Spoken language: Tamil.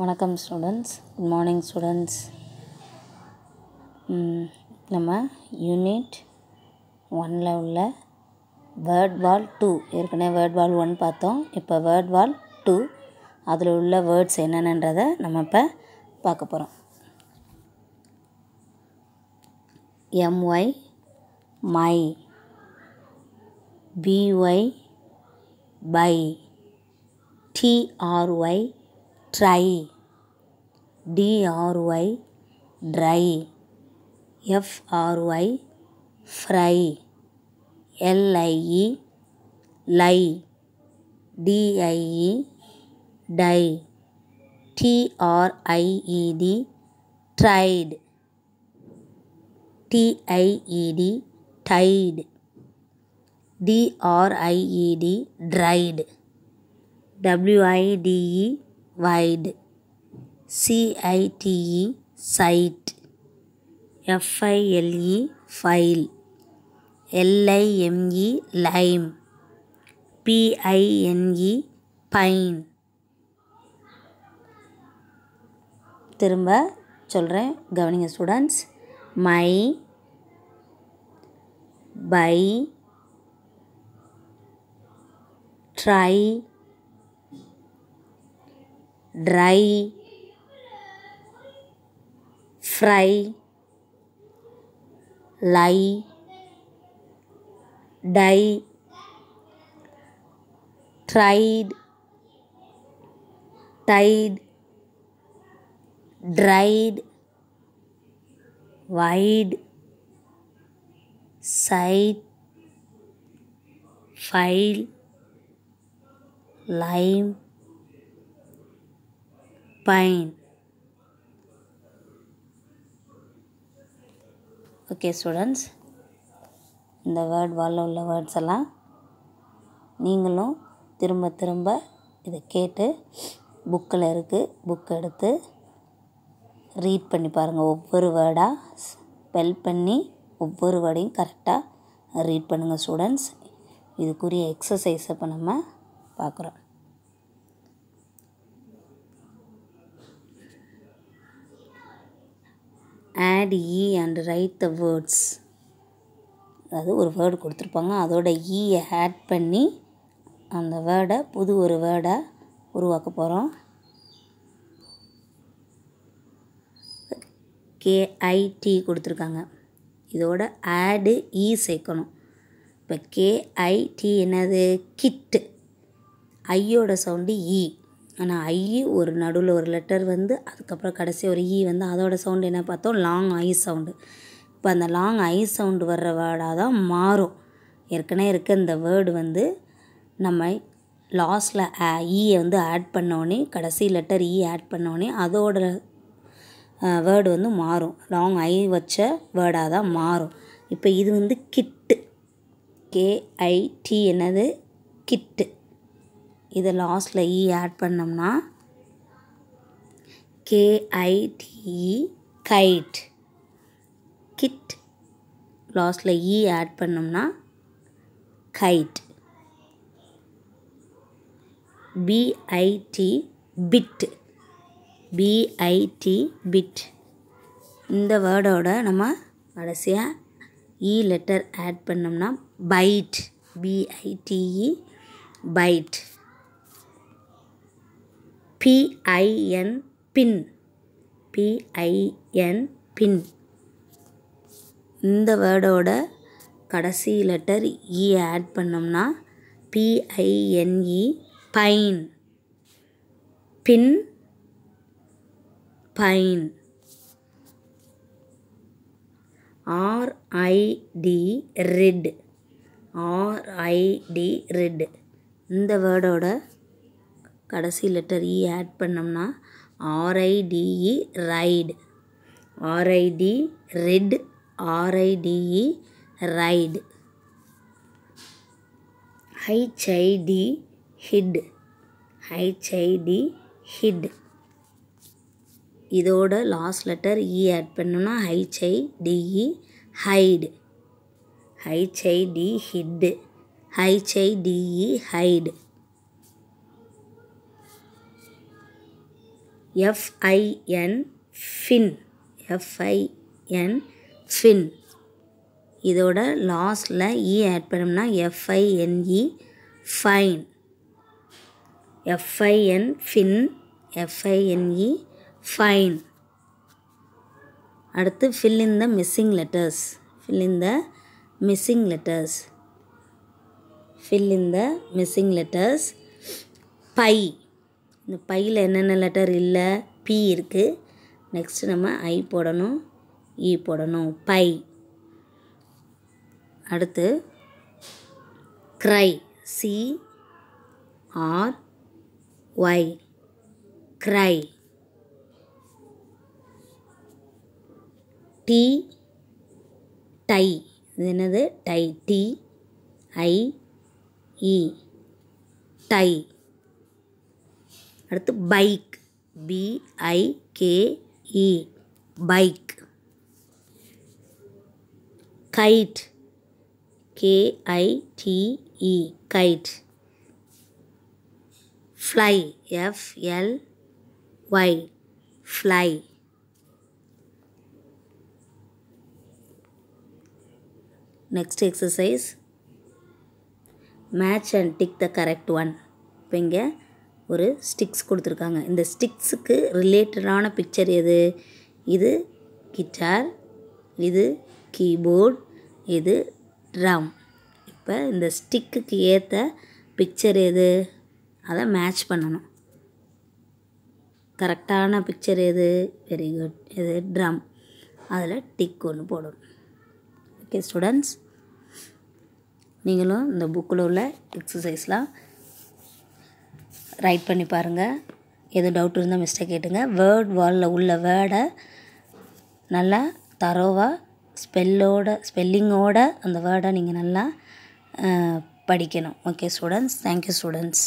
வணக்கம் ஸ்டூடெண்ட்ஸ் குட் மார்னிங் ஸ்டூடெண்ட்ஸ் நம்ம யூனிட் ஒனில் உள்ள வேர்ட் வால் டூ ஏற்கனவே வேர்ட் வால் ஒன் பார்த்தோம் இப்போ வேர்ட் வால் டூ அதில் உள்ள வேர்ட்ஸ் என்னென்னன்றதை நம்ம இப்போ பார்க்க போகிறோம் M Y my B Y by T R Y try D R Y dry F R Y fry L I E lie D I E die T R I E D tried T I E D tied D R I E D dried W I D E wide C I T E cite F I L E file L I M E lime P I N E pine திரும்ப சொல்கிறேன் கவனிங்க students my by try dry, fry, lie, die, tried, tide, dried, wide, sight, file, lime, pine okay students இந்த வேர்ட் வாலில் உள்ள வேர்ட்ஸ் எல்லாம் நீங்களும் திரும்ப திரும்ப இதை கேட்டு புக்கில் இருக்குது புக் எடுத்து ரீட் பண்ணி பாருங்கள் ஒவ்வொரு வேர்டாக ஸ்பெல் பண்ணி ஒவ்வொரு வேர்டையும் கரெக்டாக ரீட் பண்ணுங்கள் ஸ்டூடெண்ட்ஸ் இதுக்குரிய எக்ஸசைஸ் இப்போ நம்ம பார்க்குறோம் add E and write the words அதாவது ஒரு வேர்டு கொடுத்துருப்பாங்க அதோட ஈயை e ஆட் பண்ணி அந்த வேர்டை புது ஒரு வேர்டை உருவாக்க போகிறோம் கேஐடி கொடுத்துருக்காங்க இதோட ஆடு இ e சேர்க்கணும் இப்போ கேஐடி என்னது கிட்டு ஐயோட சவுண்டு இ ஆனால் ஐ ஒரு நடுவில் ஒரு லெட்டர் வந்து அதுக்கப்புறம் கடைசி ஒரு ஈ e வந்து அதோடய சவுண்டு என்ன பார்த்தோம் லாங் ஐ சவுண்டு இப்போ அந்த லாங் ஐ சவுண்டு வர்ற வேர்டாக தான் மாறும் ஏற்கனவே இருக்க இந்த வேர்டு வந்து நம்ம லாஸ்டில் ஈயை e வந்து ஆட் பண்ணோடனே கடைசி லெட்டர் ஈ e ஆட் பண்ணோடனே அதோட வேர்டு வந்து மாறும் லாங் ஐ வச்ச வேர்டாக தான் மாறும் இப்போ இது வந்து கிட்டு கேஐடி என்னது கிட்டு இதை லாஸ்டில் இ ஆட் பண்ணோம்னா கேஐடிஇ கைட் கிட் லாஸ்டில் இ ஆட் பண்ணோம்னா kite B I T bit B I T bit இந்த வேர்டோட நம்ம கடைசியாக இ e லெட்டர் ஆட் பண்ணோம்னா bite B I T E bite P I N pin P I N pin இந்த வேர்டோட கடைசி லெட்டர் இ ஆட் பண்ணோம்னா P I N E pine pin pine R I D rid R I D rid இந்த வேர்டோட கடைசி லெட்டர் இ ஆட் பண்ணோம்னா R I D E ride R I D rid R I D E ride H I T hit H I T hit இதோட லாஸ்ட் லெட்டர் இ ஆட் பண்ணோம்னா H I D E hide H I D hid H I D E hide F I N fin F I N fin இதோட லாஸ்டில் இ ஆட் பண்ணோம்னா F I N E fine F I N fin F I N E fine அடுத்து fill in the missing letters fill in the missing letters fill in the missing letters by இந்த பையில் என்னென்ன லெட்டர் இல்லை பி இருக்குது நெக்ஸ்ட்டு நம்ம ஐ போடணும் இ e போடணும் பை அடுத்து cry C R Y cry D die இது என்னது die D I E die அடுத்து bike B I K E bike kite K I T E kite fly F L Y fly next exercise match and tick the correct one இப்போ இங்கே ஒரு ஸ்டிக்ஸ் கொடுத்துருக்காங்க இந்த ஸ்டிக்ஸுக்கு ரிலேட்டடான பிக்சர் எது இது கிட்டார் இது கீபோர்ட் இது ட்ரம் இப்போ இந்த ஸ்டிக்குக்கு ஏற்ற பிக்சர் எது அதை மேட்ச் பண்ணணும் கரெக்டான பிக்சர் எது வெரி குட் இது ட்ரம் அதில் டிக் ஒன்று போடணும் ஓகே ஸ்டூடெண்ட்ஸ் நீங்களும் இந்த புக்கில் உள்ள எக்ஸசைஸ்லாம் ரைட் பண்ணி பாருங்கள் எது டவுட் இருந்தால் மிஸ்டேக் கேட்டுங்க வேர்ட் வாலில் உள்ள வேர்டை நல்லா தரோவாக ஸ்பெல்லோட ஸ்பெல்லிங்கோட அந்த வேர்டை நீங்கள் நல்லா படிக்கணும் ஓகே ஸ்டூடெண்ட்ஸ் தேங்க்யூ ஸ்டூடெண்ட்ஸ்